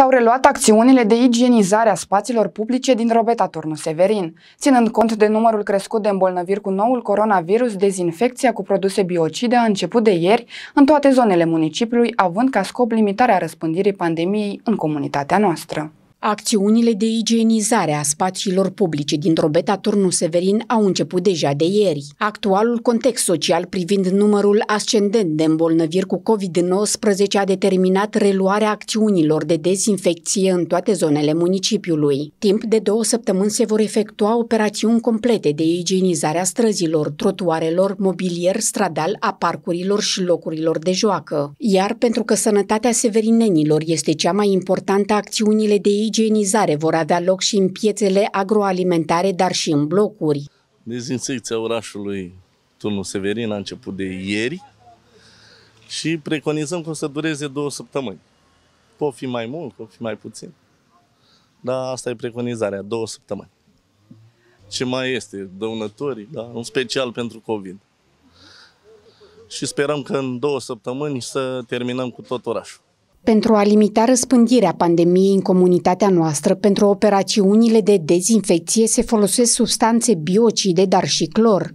S-au reluat acțiunile de igienizare a spațiilor publice din Robeta Turnu Severin, ținând cont de numărul crescut de îmbolnăviri cu noul coronavirus, dezinfecția cu produse biocide a început de ieri în toate zonele municipiului, având ca scop limitarea răspândirii pandemiei în comunitatea noastră. Acțiunile de igienizare a spațiilor publice din Drobeta Turnul Severin au început deja de ieri. Actualul context social privind numărul ascendent de îmbolnăviri cu COVID-19 a determinat reluarea acțiunilor de dezinfecție în toate zonele municipiului. Timp de două săptămâni se vor efectua operațiuni complete de igienizare a străzilor, trotuarelor, mobilier stradal, a parcurilor și locurilor de joacă. Iar pentru că sănătatea severinenilor este cea mai importantă, acțiunile de igienizare vor avea loc și în piețele agroalimentare, dar și în blocuri. Dezinsecția orașului Turnul Severin a început de ieri și preconizăm că o să dureze două săptămâni. Pot fi mai mult, pot fi mai puțin, dar asta e preconizarea, două săptămâni. Ce mai este? Dăunătorii, da? în special pentru COVID. Și sperăm că în două săptămâni să terminăm cu tot orașul. Pentru a limita răspândirea pandemiei în comunitatea noastră, pentru operațiunile de dezinfecție se folosesc substanțe biocide, dar și clor.